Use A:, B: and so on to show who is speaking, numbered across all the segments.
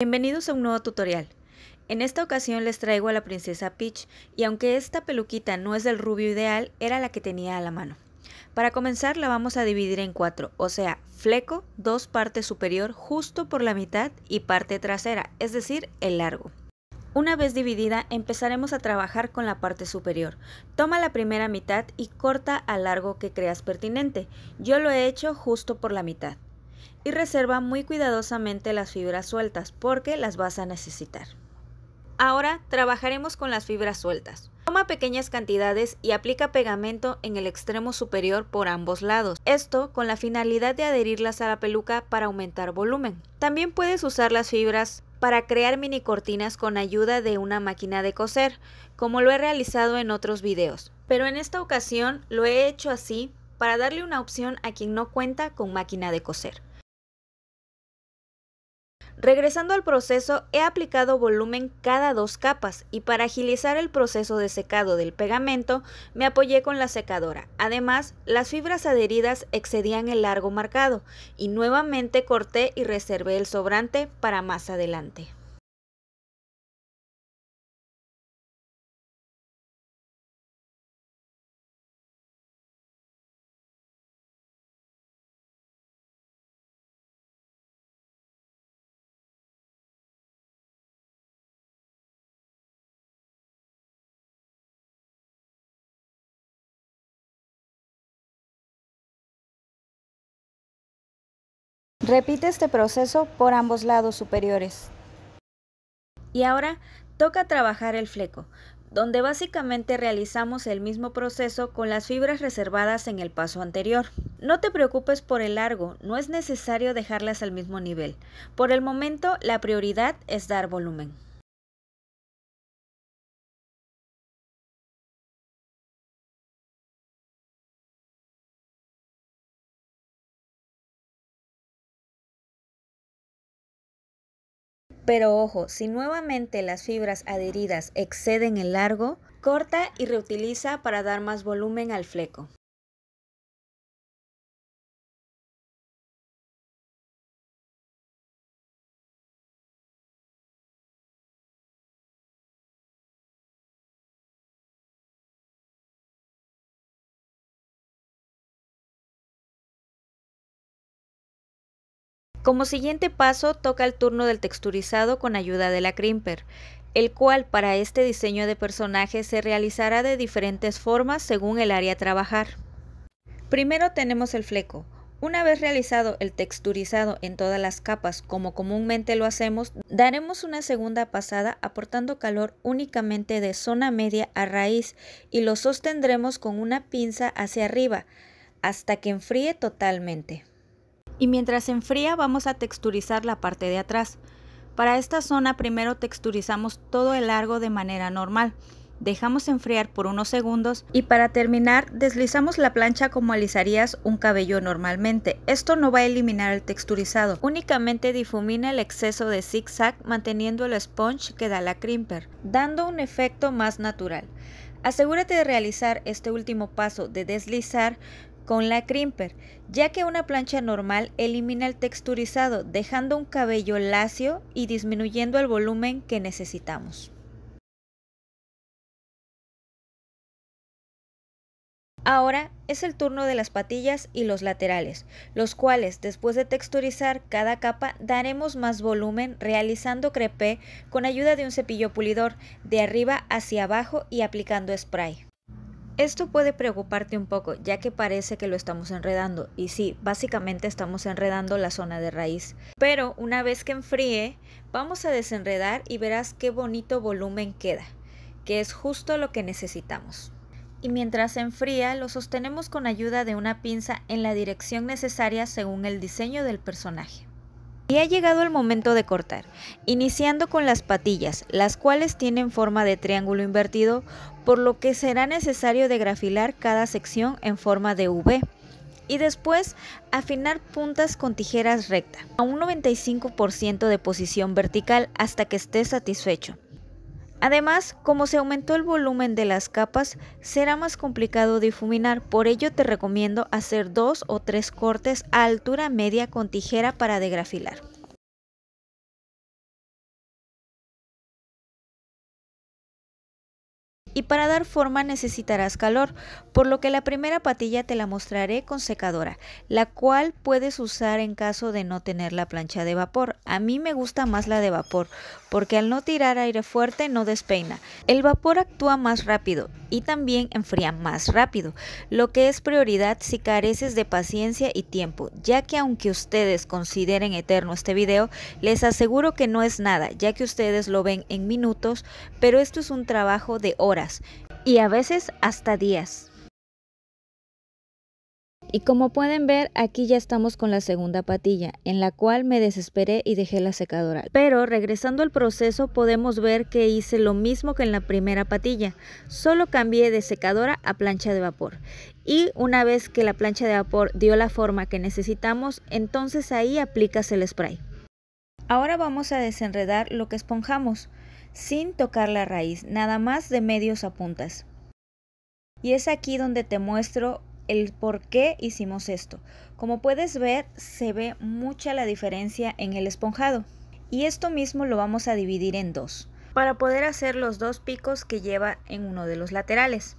A: Bienvenidos a un nuevo tutorial. En esta ocasión les traigo a la princesa Peach y aunque esta peluquita no es del rubio ideal, era la que tenía a la mano. Para comenzar la vamos a dividir en cuatro, o sea, fleco, dos partes superior justo por la mitad y parte trasera, es decir, el largo. Una vez dividida empezaremos a trabajar con la parte superior. Toma la primera mitad y corta al largo que creas pertinente. Yo lo he hecho justo por la mitad y reserva muy cuidadosamente las fibras sueltas porque las vas a necesitar. Ahora trabajaremos con las fibras sueltas. Toma pequeñas cantidades y aplica pegamento en el extremo superior por ambos lados. Esto con la finalidad de adherirlas a la peluca para aumentar volumen. También puedes usar las fibras para crear mini cortinas con ayuda de una máquina de coser, como lo he realizado en otros videos. Pero en esta ocasión lo he hecho así para darle una opción a quien no cuenta con máquina de coser. Regresando al proceso, he aplicado volumen cada dos capas y para agilizar el proceso de secado del pegamento me apoyé con la secadora. Además, las fibras adheridas excedían el largo marcado y nuevamente corté y reservé el sobrante para más adelante. Repite este proceso por ambos lados superiores. Y ahora toca trabajar el fleco, donde básicamente realizamos el mismo proceso con las fibras reservadas en el paso anterior. No te preocupes por el largo, no es necesario dejarlas al mismo nivel. Por el momento, la prioridad es dar volumen. Pero ojo, si nuevamente las fibras adheridas exceden el largo, corta y reutiliza para dar más volumen al fleco. Como siguiente paso toca el turno del texturizado con ayuda de la crimper, el cual para este diseño de personaje se realizará de diferentes formas según el área a trabajar. Primero tenemos el fleco. Una vez realizado el texturizado en todas las capas como comúnmente lo hacemos, daremos una segunda pasada aportando calor únicamente de zona media a raíz y lo sostendremos con una pinza hacia arriba hasta que enfríe totalmente y mientras se enfría vamos a texturizar la parte de atrás. Para esta zona primero texturizamos todo el largo de manera normal. Dejamos enfriar por unos segundos y para terminar deslizamos la plancha como alisarías un cabello normalmente. Esto no va a eliminar el texturizado, únicamente difumina el exceso de zigzag manteniendo el sponge que da la crimper, dando un efecto más natural. Asegúrate de realizar este último paso de deslizar con la crimper, ya que una plancha normal elimina el texturizado dejando un cabello lacio y disminuyendo el volumen que necesitamos. Ahora es el turno de las patillas y los laterales, los cuales después de texturizar cada capa daremos más volumen realizando crepé con ayuda de un cepillo pulidor de arriba hacia abajo y aplicando spray. Esto puede preocuparte un poco, ya que parece que lo estamos enredando. Y sí, básicamente estamos enredando la zona de raíz. Pero una vez que enfríe, vamos a desenredar y verás qué bonito volumen queda, que es justo lo que necesitamos. Y mientras enfría, lo sostenemos con ayuda de una pinza en la dirección necesaria según el diseño del personaje. Y ha llegado el momento de cortar, iniciando con las patillas, las cuales tienen forma de triángulo invertido, por lo que será necesario degrafilar cada sección en forma de V y después afinar puntas con tijeras recta a un 95% de posición vertical hasta que esté satisfecho. Además, como se aumentó el volumen de las capas, será más complicado difuminar, por ello te recomiendo hacer dos o tres cortes a altura media con tijera para degrafilar. y para dar forma necesitarás calor, por lo que la primera patilla te la mostraré con secadora, la cual puedes usar en caso de no tener la plancha de vapor. A mí me gusta más la de vapor, porque al no tirar aire fuerte no despeina. El vapor actúa más rápido y también enfría más rápido, lo que es prioridad si careces de paciencia y tiempo, ya que aunque ustedes consideren eterno este video, les aseguro que no es nada, ya que ustedes lo ven en minutos, pero esto es un trabajo de horas y a veces hasta días. Y como pueden ver, aquí ya estamos con la segunda patilla, en la cual me desesperé y dejé la secadora. Pero regresando al proceso podemos ver que hice lo mismo que en la primera patilla, solo cambié de secadora a plancha de vapor. Y una vez que la plancha de vapor dio la forma que necesitamos, entonces ahí aplicas el spray. Ahora vamos a desenredar lo que esponjamos sin tocar la raíz, nada más de medios a puntas. Y es aquí donde te muestro el por qué hicimos esto. Como puedes ver, se ve mucha la diferencia en el esponjado. Y esto mismo lo vamos a dividir en dos, para poder hacer los dos picos que lleva en uno de los laterales.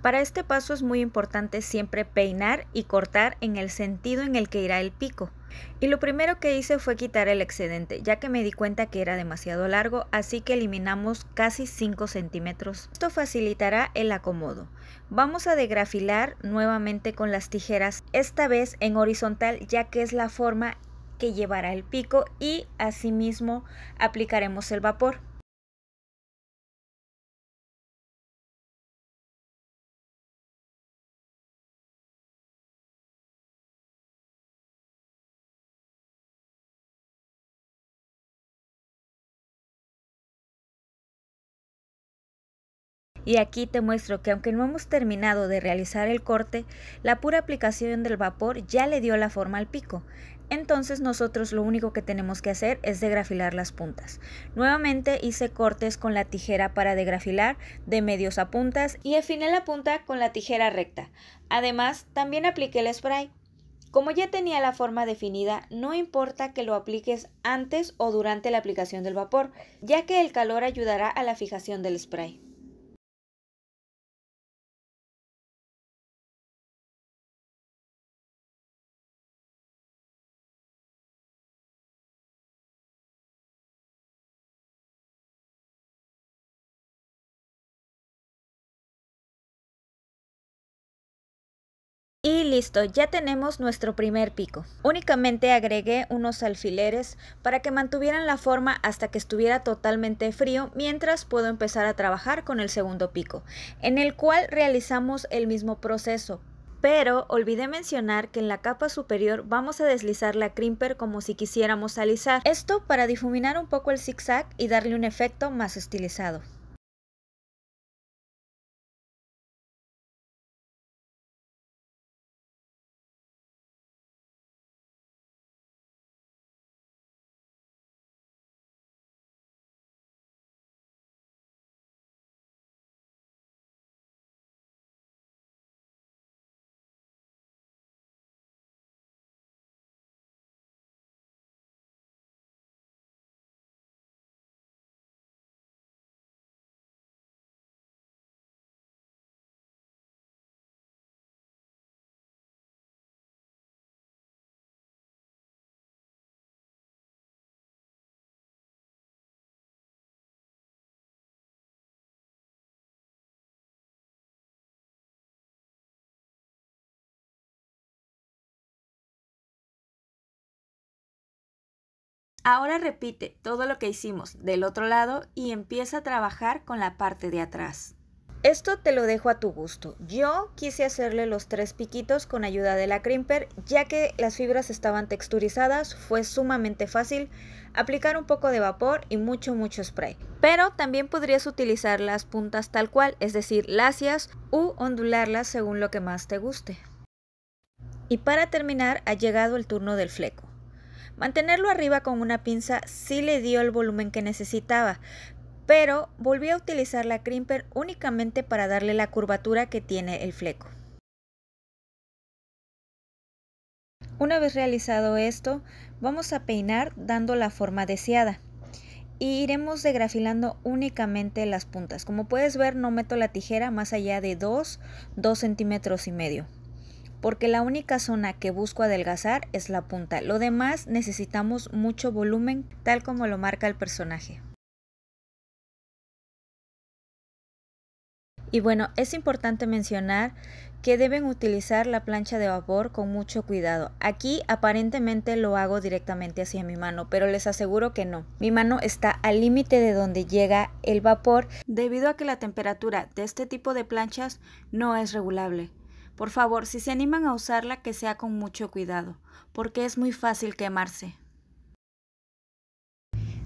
A: Para este paso es muy importante siempre peinar y cortar en el sentido en el que irá el pico. Y lo primero que hice fue quitar el excedente, ya que me di cuenta que era demasiado largo, así que eliminamos casi 5 centímetros. Esto facilitará el acomodo. Vamos a degrafilar nuevamente con las tijeras, esta vez en horizontal, ya que es la forma que llevará el pico y asimismo aplicaremos el vapor. Y aquí te muestro que aunque no hemos terminado de realizar el corte, la pura aplicación del vapor ya le dio la forma al pico. Entonces nosotros lo único que tenemos que hacer es degrafilar las puntas. Nuevamente hice cortes con la tijera para degrafilar de medios a puntas y afiné la punta con la tijera recta. Además, también apliqué el spray. Como ya tenía la forma definida, no importa que lo apliques antes o durante la aplicación del vapor, ya que el calor ayudará a la fijación del spray. Y listo, ya tenemos nuestro primer pico. Únicamente agregué unos alfileres para que mantuvieran la forma hasta que estuviera totalmente frío mientras puedo empezar a trabajar con el segundo pico, en el cual realizamos el mismo proceso, pero olvidé mencionar que en la capa superior vamos a deslizar la crimper como si quisiéramos alisar. Esto para difuminar un poco el zigzag y darle un efecto más estilizado. Ahora repite todo lo que hicimos del otro lado y empieza a trabajar con la parte de atrás. Esto te lo dejo a tu gusto. Yo quise hacerle los tres piquitos con ayuda de la crimper, ya que las fibras estaban texturizadas, fue sumamente fácil aplicar un poco de vapor y mucho mucho spray. Pero también podrías utilizar las puntas tal cual, es decir, lacias u ondularlas según lo que más te guste. Y para terminar ha llegado el turno del fleco. Mantenerlo arriba con una pinza sí le dio el volumen que necesitaba, pero volví a utilizar la crimper únicamente para darle la curvatura que tiene el fleco. Una vez realizado esto, vamos a peinar dando la forma deseada y iremos degrafilando únicamente las puntas. Como puedes ver, no meto la tijera más allá de 2, 2 centímetros y medio porque la única zona que busco adelgazar es la punta. Lo demás necesitamos mucho volumen tal como lo marca el personaje. Y bueno, es importante mencionar que deben utilizar la plancha de vapor con mucho cuidado. Aquí aparentemente lo hago directamente hacia mi mano, pero les aseguro que no. Mi mano está al límite de donde llega el vapor debido a que la temperatura de este tipo de planchas no es regulable. Por favor, si se animan a usarla, que sea con mucho cuidado, porque es muy fácil quemarse.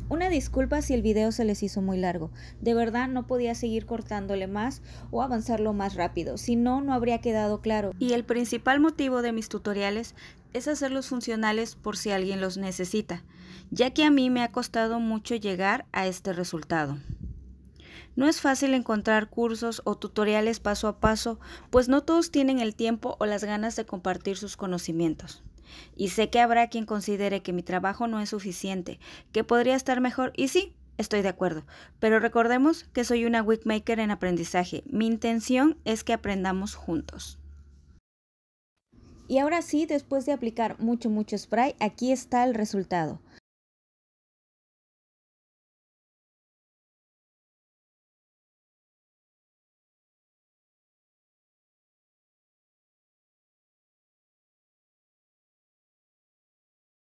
A: Una disculpa si el video se les hizo muy largo. De verdad no podía seguir cortándole más o avanzarlo más rápido, si no, no habría quedado claro. Y el principal motivo de mis tutoriales es hacerlos funcionales por si alguien los necesita, ya que a mí me ha costado mucho llegar a este resultado. No es fácil encontrar cursos o tutoriales paso a paso, pues no todos tienen el tiempo o las ganas de compartir sus conocimientos. Y sé que habrá quien considere que mi trabajo no es suficiente, que podría estar mejor, y sí, Estoy de acuerdo, pero recordemos que soy una Maker en aprendizaje. Mi intención es que aprendamos juntos. Y ahora sí, después de aplicar mucho, mucho spray, aquí está el resultado.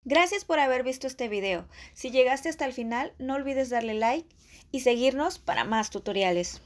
A: Gracias por haber visto este video. Si llegaste hasta el final, no olvides darle like y seguirnos para más tutoriales.